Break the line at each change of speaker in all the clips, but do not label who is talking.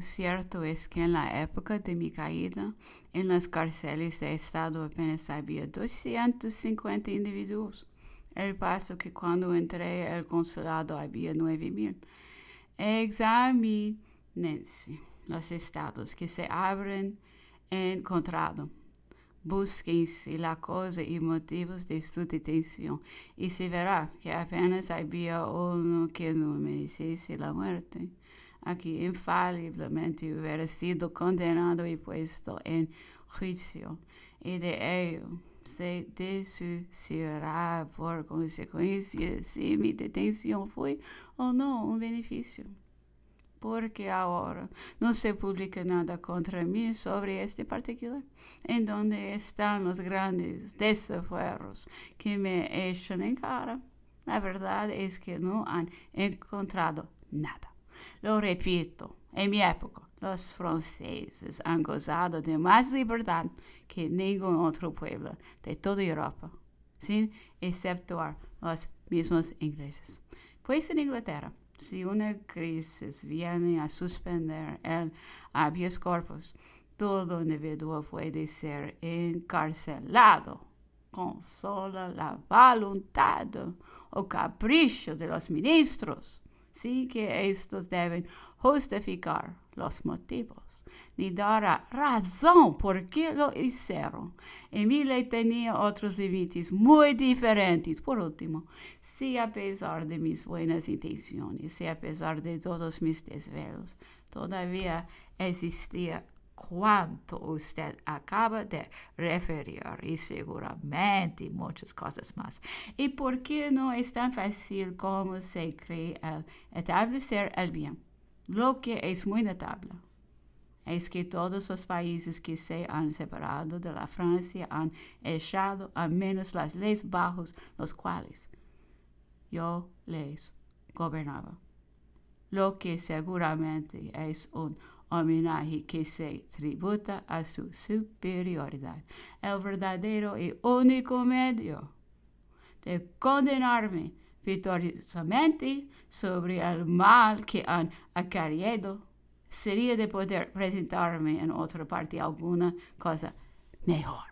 Lo cierto es é que en la época de mi caída, en las cárceles de Estado apenas había 250 individuos, el paso que cuando entré al consulado había 9.000. Examínense los estados que se abren encontrado busquem se a causa e motivos de sua detenção, e se verá que apenas havia um que não merecesse a morte, a que infalivelmente hubiera sido condenado e puesto em juízo, e de ele se decidirá por consequência se minha detenção foi ou não um benefício porque agora não se publica nada contra mim sobre este particular, en donde estão os grandes desafueros que me echam em cara. A verdade é que não han encontrado nada. Lo repito, em mi época, los franceses han gozado de mais libertad que nenhum outro pueblo de toda Europa, sin exceptuar los mismos ingleses. Pues en Inglaterra, si una crisis viene a suspender el habeas corpus, todo individuo puede ser encarcelado con sola la voluntad o capricho de los ministros sí que estos deben justificar los motivos ni dar razón por qué lo hicieron. Emilia tenía otros límites muy diferentes. Por último, si a pesar de mis buenas intenciones, si a pesar de todos mis desvelos, todavía existía cuanto usted acaba de referir y seguramente muchas cosas más. ¿Y por qué no es tan fácil como se cree el establecer el bien? Lo que es muy notable es que todos los países que se han separado de la Francia han echado a menos las leyes bajos los cuales yo les gobernaba, lo que seguramente es un homenaje que se tributa a su superioridad. El verdadero y único medio de condenarme victoriosamente sobre el mal que han acarreado sería de poder presentarme en otra parte alguna cosa mejor.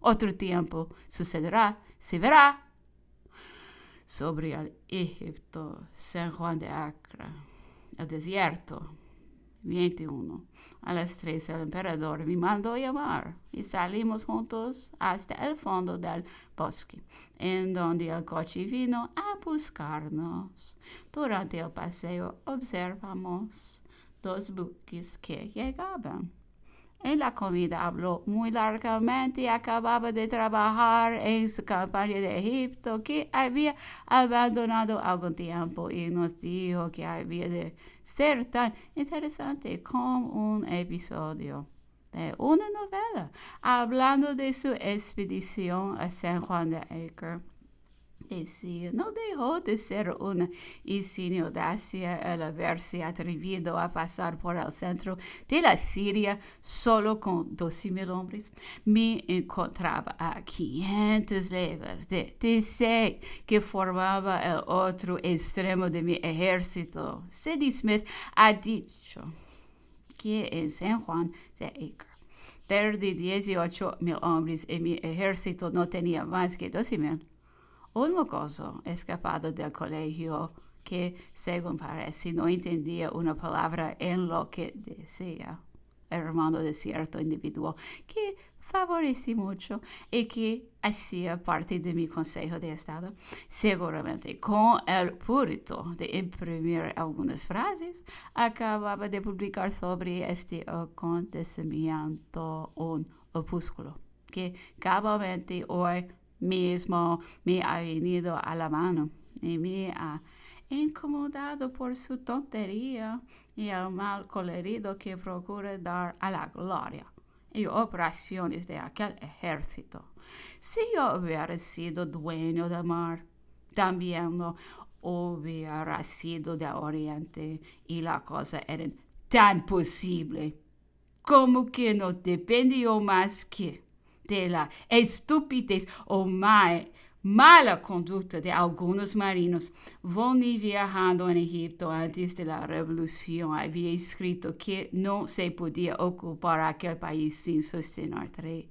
Otro tiempo sucederá, se verá. Sobre el Egipto, San Juan de Acre, el desierto, 21. A las 3 el emperador me mandó llamar y salimos juntos hasta el fondo del bosque, en donde el coche vino a buscarnos. Durante el paseo observamos dos buques que llegaban. En la comida habló muy largamente y acababa de trabajar en su campaña de Egipto, que había abandonado algún tiempo, y nos dijo que había de ser tan interesante como un episodio de una novela, hablando de su expedición a San Juan de Acre no dejó de ser una y sin audacia el haberse atrevido a pasar por el centro de la Siria solo con mil hombres. Me encontraba a 500 leguas de Tisei, que formaba el otro extremo de mi ejército. Sidney Smith ha dicho que en San Juan de Acre perdí 18 mil hombres y mi ejército no tenía más que 12 mil. Un mocoso escapado del colegio que, según parece, no entendía una palabra en lo que decía hermano de cierto individuo que favorecí mucho y que hacía parte de mi consejo de estado, seguramente con el purito de imprimir algunas frases, acababa de publicar sobre este acontecimiento un opúsculo que cabalmente hoy mismo me ha venido a la mano y me ha incomodado por su tontería y el mal colerido que procura dar a la gloria y operaciones de aquel ejército. Si yo hubiera sido dueño del mar, también lo hubiera sido de Oriente y la cosa era tan posible como que no dependió más que de la estupidez o mal, mala conducta de algunos marinos. Vonni viajando en Egipto antes de la revolución había escrito que no se podía ocupar aquel país sin sostener tres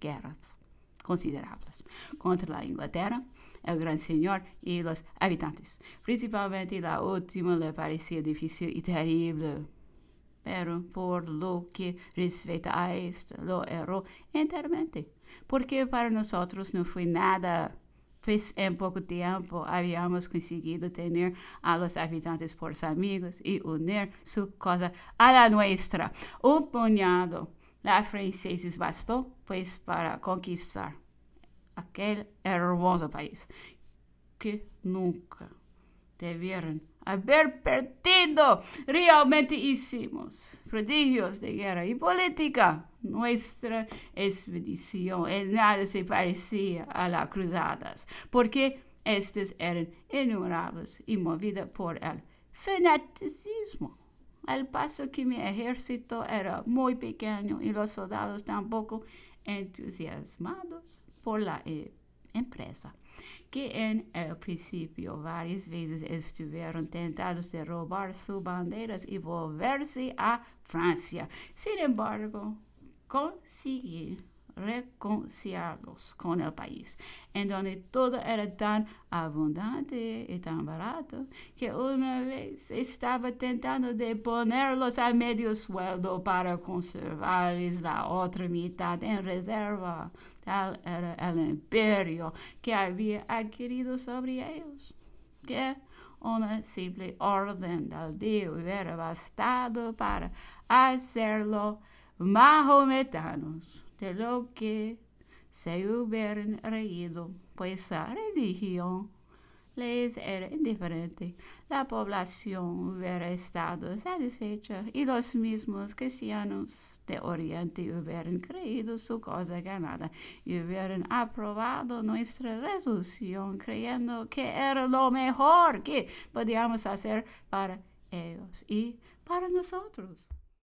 guerras considerables contra la Inglaterra, el Gran Señor y los habitantes. Principalmente la última le parecía difícil y terrible. pero por lo que respeita a lo errou enteramente. Porque para nós não foi nada, pois em pouco tempo havíamos conseguido ter a los habitantes por amigos e unir sua cosa a la nuestra. Un puñado la franceses bastou, pois para conquistar aquele hermoso país que nunca debieron haber perdido, realmente hicimos prodigios de guerra y política. Nuestra expedición en nada se parecía a las cruzadas, porque estas eran innumerables y movidas por el fanaticismo. Al paso que mi ejército era muy pequeño y los soldados tampoco entusiasmados por la eh, empresa. que em el eh, princípio várias vezes estiveram tentados de roubar suas bandeiras e volver-se à França. Sin embargo, conseguiu reconciliá-los com o país, em onde tudo era tão abundante e tão barato que uma vez estava tentando ponerlos a meio sueldo para conservar-lhes a outra metade em reserva. Tal era el imperio que había adquirido sobre ellos, que una simple orden del día hubiera bastado para hacerlo mahometanos de lo que se hubieran reído, pues esa religión les era indiferente. La población hubiera estado satisfecha y los mismos cristianos de Oriente hubieran creído su cosa ganada y hubieran aprobado nuestra resolución creyendo que era lo mejor que podíamos hacer para ellos y para nosotros.